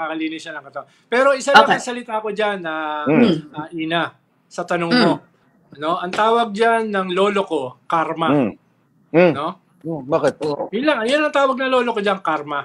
nakakalinis siya ng katawan. Pero isa okay. lang ang salita ko diyan na mm. uh, ina sa tanong mm. mo. Hmm. No? Ang tawag diyan ng lolo ko, karma. Mm. Mm. No? Oh, bakit? Yun lang, yan ang tawag ng lolo ko diyan, karma.